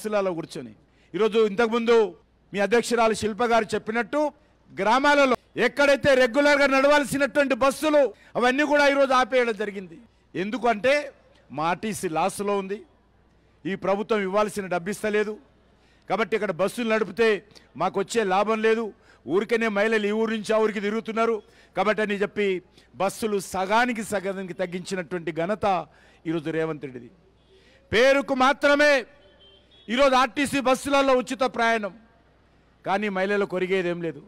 బస్సులలో కూర్చొని ఈరోజు ఇంతకుముందు మీ అధ్యక్షురాలు శిల్ప గారు చెప్పినట్టు గ్రామాలలో ఎక్కడైతే రెగ్యులర్గా నడవాల్సినటువంటి బస్సులు అవన్నీ కూడా ఈరోజు ఆపేయడం జరిగింది ఎందుకంటే మాటీసీ లాస్లో ఉంది ఈ ప్రభుత్వం ఇవ్వాల్సిన డబ్బిస్తలేదు కాబట్టి ఇక్కడ బస్సులు నడిపితే మాకు వచ్చే లాభం లేదు ఊరికనే మహిళలు ఈ ఊరు నుంచి ఆ ఊరికి తిరుగుతున్నారు కాబట్టి అని చెప్పి బస్సులు సగానికి సగానికి తగ్గించినటువంటి ఘనత ఈరోజు రేవంత్ రెడ్డిది పేరుకు మాత్రమే ఈరోజు ఆర్టీసీ బస్సులలో ఉచిత ప్రయాణం కానీ మహిళలు కొరిగేది ఏం లేదు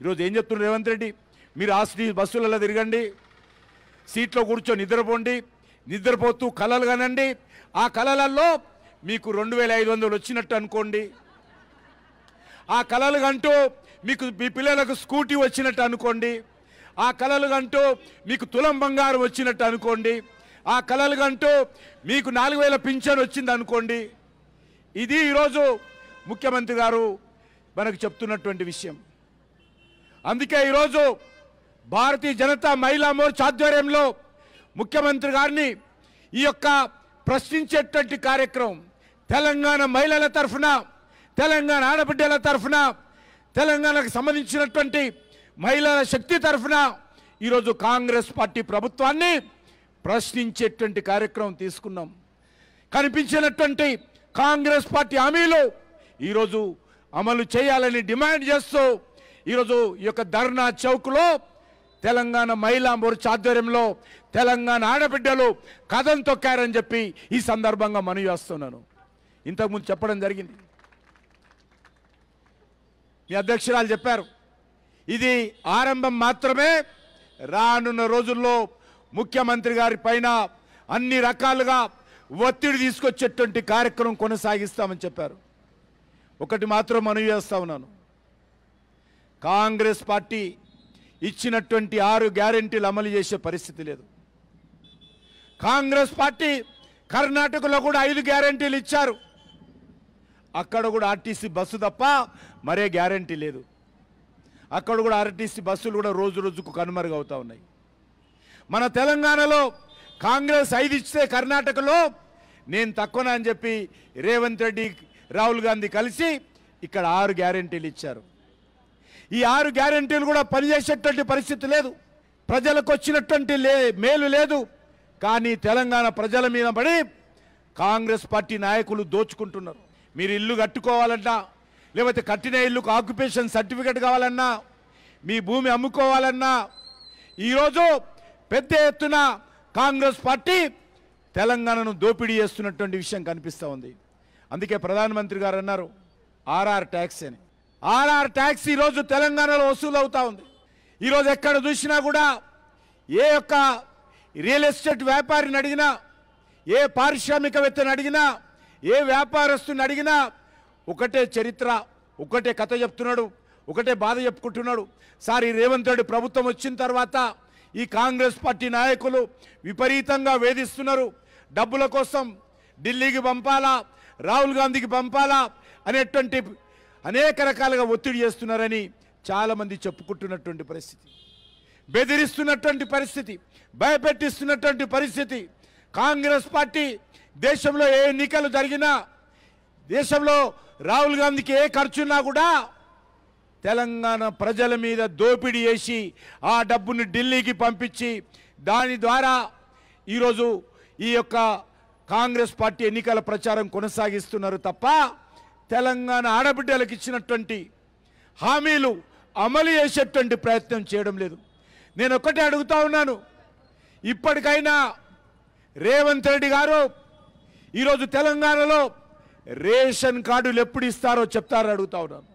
ఈరోజు ఏం చెప్తున్నారు రేవంత్ రెడ్డి మీరు ఆర్టీసీ బస్సులలో తిరగండి సీట్లో కూర్చొని నిద్రపోండి నిద్రపోతూ కళలు కనండి ఆ కళలలో మీకు రెండు వేల ఐదు వందలు వచ్చినట్టు అనుకోండి ఆ కళలు కంటూ మీకు మీ పిల్లలకు స్కూటీ వచ్చినట్టు అనుకోండి ఆ కళలు కంటూ మీకు తులం బంగారం వచ్చినట్టు అనుకోండి ఆ కళలు కంటూ మీకు నాలుగు వేల పింఛన్ వచ్చింది అనుకోండి ఇది ఈరోజు ముఖ్యమంత్రి గారు మనకు చెప్తున్నటువంటి విషయం అందుకే ఈరోజు భారతీయ జనతా మహిళా మోర్చ ఆధ్వర్యంలో ముఖ్యమంత్రి గారిని ఈ యొక్క ప్రశ్నించేటువంటి కార్యక్రమం తెలంగాణ మహిళల తరఫున తెలంగాణ ఆడబిడ్డల తరఫున తెలంగాణకు సంబంధించినటువంటి మహిళల శక్తి తరఫున ఈరోజు కాంగ్రెస్ పార్టీ ప్రభుత్వాన్ని ప్రశ్నించేటువంటి కార్యక్రమం తీసుకున్నాం కనిపించినటువంటి కాంగ్రెస్ పార్టీ హామీలు ఈరోజు అమలు చేయాలని డిమాండ్ చేస్తూ ఈరోజు ఈ యొక్క ధర్నా చౌక్లో తెలంగాణ మహిళా మోర్చ ఆధ్వర్యంలో తెలంగాణ ఆడబిడ్డలు కథం తొక్కారని చెప్పి ఈ సందర్భంగా మనవి చేస్తున్నాను ఇంతకుముందు చెప్పడం జరిగింది మీ అధ్యక్షురాలు చెప్పారు ఇది ఆరంభం మాత్రమే రానున్న రోజుల్లో ముఖ్యమంత్రి గారి పైన అన్ని రకాలుగా ఒత్తిడి తీసుకొచ్చేటువంటి కార్యక్రమం కొనసాగిస్తామని చెప్పారు ఒకటి మాత్రం మనవి చేస్తా ఉన్నాను కాంగ్రెస్ పార్టీ ఇచ్చినటువంటి ఆరు గ్యారంటీలు అమలు చేసే పరిస్థితి లేదు కాంగ్రెస్ పార్టీ కర్ణాటకలో కూడా ఐదు గ్యారంటీలు ఇచ్చారు అక్కడ కూడా ఆర్టీసీ బస్సు తప్ప మరే గ్యారంటీ లేదు అక్కడ కూడా ఆర్టీసీ బస్సులు కూడా రోజు రోజుకు కనుమరుగవుతూ ఉన్నాయి మన తెలంగాణలో కాంగ్రెస్ ఐదు ఇస్తే కర్ణాటకలో నేను తక్కువనా అని చెప్పి రేవంత్ రెడ్డి రాహుల్ గాంధీ కలిసి ఇక్కడ ఆరు గ్యారంటీలు ఇచ్చారు ఈ ఆరు గ్యారంటీలు కూడా పనిచేసేటువంటి పరిస్థితి లేదు ప్రజలకు వచ్చినటువంటి లే మేలు లేదు కానీ తెలంగాణ ప్రజల మీద పడి కాంగ్రెస్ పార్టీ నాయకులు దోచుకుంటున్నారు మీరు ఇల్లు కట్టుకోవాలన్నా లేకపోతే కట్టిన ఇల్లుకు ఆక్యుపేషన్ సర్టిఫికేట్ కావాలన్నా మీ భూమి అమ్ముకోవాలన్నా ఈరోజు పెద్ద ఎత్తున కాంగ్రెస్ పార్టీ తెలంగాణను దోపిడీ చేస్తున్నటువంటి విషయం కనిపిస్తూ ఉంది అందుకే ప్రధానమంత్రి గారు అన్నారు ఆర్ఆర్ ట్యాక్స్ అని ఆర్ఆర్ ట్యాక్స్ ఈరోజు తెలంగాణలో వసూలు అవుతూ ఉంది ఈరోజు ఎక్కడ చూసినా కూడా ఏ యొక్క రియల్ ఎస్టేట్ వ్యాపారిని అడిగినా ఏ పారిశ్రామికవేత్తని అడిగినా ఏ వ్యాపారస్తుని అడిగినా ఒకటే చరిత్ర ఒకటే కథ చెప్తున్నాడు ఒకటే బాధ చెప్పుకుంటున్నాడు సార్ ఈ రేవంత్ రెడ్డి ప్రభుత్వం వచ్చిన తర్వాత ఈ కాంగ్రెస్ పార్టీ నాయకులు విపరీతంగా వేధిస్తున్నారు డబ్బుల కోసం ఢిల్లీకి పంపాలా రాహుల్ గాంధీకి పంపాలా అనేటువంటి అనేక రకాలుగా ఒత్తిడి చేస్తున్నారని చాలామంది చెప్పుకుంటున్నటువంటి పరిస్థితి బెదిరిస్తున్నటువంటి పరిస్థితి భయపెట్టిస్తున్నటువంటి పరిస్థితి కాంగ్రెస్ పార్టీ దేశంలో ఏ ఎన్నికలు జరిగినా దేశంలో రాహుల్ గాంధీకి ఏ ఖర్చున్నా కూడా తెలంగాణ ప్రజల మీద దోపిడీ చేసి ఆ డబ్బుని ఢిల్లీకి పంపించి దాని ద్వారా ఈరోజు ఈ యొక్క కాంగ్రెస్ పార్టీ ఎన్నికల ప్రచారం కొనసాగిస్తున్నారు తప్ప తెలంగాణ ఆడబిడ్డలకు ఇచ్చినటువంటి హామీలు అమలు చేసేటువంటి ప్రయత్నం చేయడం లేదు నేను ఒక్కటే అడుగుతా ఉన్నాను ఇప్పటికైనా రేవంత్ రెడ్డి గారు ఈరోజు తెలంగాణలో రేషన్ కార్డులు ఎప్పుడు ఇస్తారో చెప్తారో అడుగుతా ఉన్నాను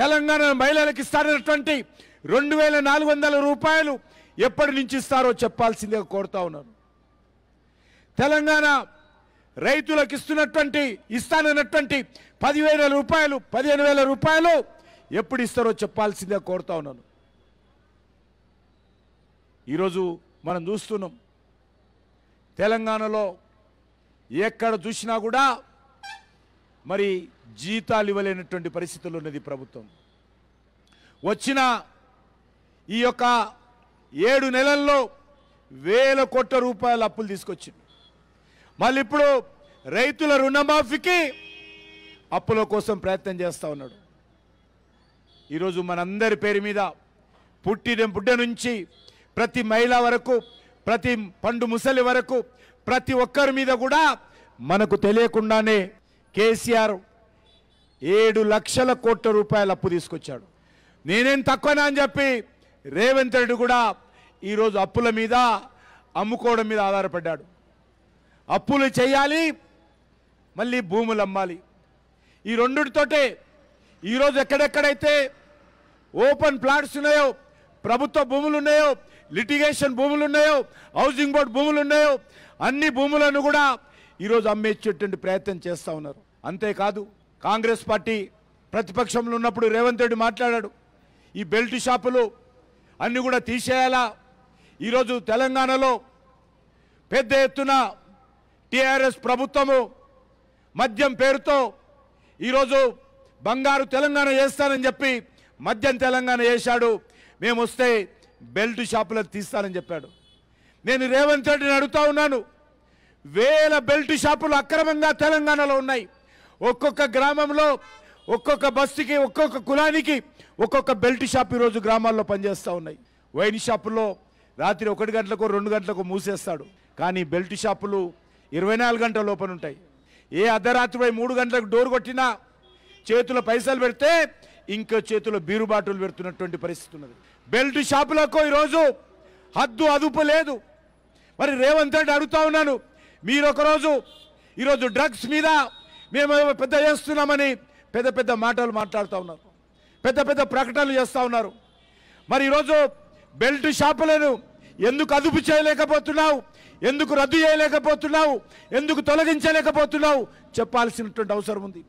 తెలంగాణ మహిళలకు ఇస్తారన్నటువంటి రెండు వేల నాలుగు వందల రూపాయలు ఎప్పటి నుంచి ఇస్తారో చెప్పాల్సిందిగా కోరుతా ఉన్నాను తెలంగాణ రైతులకు ఇస్తున్నటువంటి ఇస్తానన్నటువంటి పదివేల రూపాయలు పదిహేను వేల రూపాయలు ఎప్పుడు ఇస్తారో చెప్పాల్సిందే కోరుతా ఉన్నాను ఈరోజు మనం చూస్తున్నాం తెలంగాణలో ఎక్కడ చూసినా కూడా మరి జీతాలు ఇవ్వలేనటువంటి పరిస్థితులు ఉన్నది ప్రభుత్వం వచ్చిన ఈ యొక్క ఏడు నెలల్లో వేల కోట్ల రూపాయల అప్పులు తీసుకొచ్చింది మళ్ళీ ఇప్పుడు రైతుల రుణమాఫీకి అప్పుల కోసం ప్రయత్నం చేస్తూ ఉన్నాడు ఈరోజు మనందరి పేరు మీద పుట్టిన బుడ్డ నుంచి ప్రతి మహిళ వరకు ప్రతి పండు ముసలి వరకు ప్రతి ఒక్కరి మీద కూడా మనకు తెలియకుండానే కేసీఆర్ ఏడు లక్షల కోట్ల రూపాయల అప్పు తీసుకొచ్చాడు నేనేం తక్కువనా అని చెప్పి రేవంత్ రెడ్డి కూడా ఈరోజు అప్పుల మీద అమ్ముకోవడం మీద ఆధారపడ్డాడు అప్పులు చేయాలి మళ్ళీ భూములు అమ్మాలి ఈ రెండుతోటే ఈరోజు ఎక్కడెక్కడైతే ఓపెన్ ప్లాట్స్ ఉన్నాయో ప్రభుత్వ భూములు ఉన్నాయో లిటిగేషన్ భూములు ఉన్నాయో హౌసింగ్ బోర్డు భూములు ఉన్నాయో అన్ని భూములను కూడా ఈరోజు అమ్మేచ్చేటువంటి ప్రయత్నం చేస్తూ ఉన్నారు అంతేకాదు కాంగ్రెస్ పార్టీ ప్రతిపక్షంలో ఉన్నప్పుడు రేవంత్ రెడ్డి మాట్లాడాడు ఈ బెల్ట్ షాపులు అన్నీ కూడా తీసేయాలా ఈరోజు తెలంగాణలో పెద్ద ఎత్తున టీఆర్ఎస్ ప్రభుత్వము మద్యం పేరుతో ఈరోజు బంగారు తెలంగాణ చేస్తానని చెప్పి మద్యం తెలంగాణ చేశాడు మేము వస్తే బెల్ట్ షాపులకు తీస్తానని చెప్పాడు నేను రేవంత్ రెడ్డిని అడుగుతా ఉన్నాను వేల బెల్ట్ షాపులు అక్రమంగా తెలంగాణలో ఉన్నాయి ఒక్కొక్క గ్రామంలో ఒక్కొక్క బస్సుకి ఒక్కొక్క కులానికి ఒక్కొక్క బెల్ట్ షాప్ ఈరోజు గ్రామాల్లో పనిచేస్తూ ఉన్నాయి వైన్ షాపులో రాత్రి ఒకటి గంటలకు రెండు గంటలకు మూసేస్తాడు కానీ బెల్ట్ షాపులు ఇరవై నాలుగు గంటల లోపల ఉంటాయి ఏ అర్ధరాత్రిపై మూడు గంటలకు డోర్ కొట్టినా చేతిలో పైసలు పెడితే ఇంకో చేతిలో బీరుబాటులు పెడుతున్నటువంటి పరిస్థితి ఉన్నది బెల్ట్ షాపులకు ఈరోజు హద్దు అదుపు లేదు మరి రేవంత్ రెడ్డి అడుగుతా ఉన్నాను మీరు ఒకరోజు ఈరోజు డ్రగ్స్ మీద మేము పెద్ద చేస్తున్నామని పెద్ద పెద్ద మాటలు మాట్లాడుతూ ఉన్నారు పెద్ద పెద్ద ప్రకటనలు చేస్తూ ఉన్నారు మరి ఈరోజు బెల్ట్ షాపులను ఎందుకు అదుపు చేయలేకపోతున్నావు ఎందుకు రద్దు చేయలేకపోతున్నావు ఎందుకు తొలగించలేకపోతున్నావు చెప్పాల్సినటువంటి అవసరం ఉంది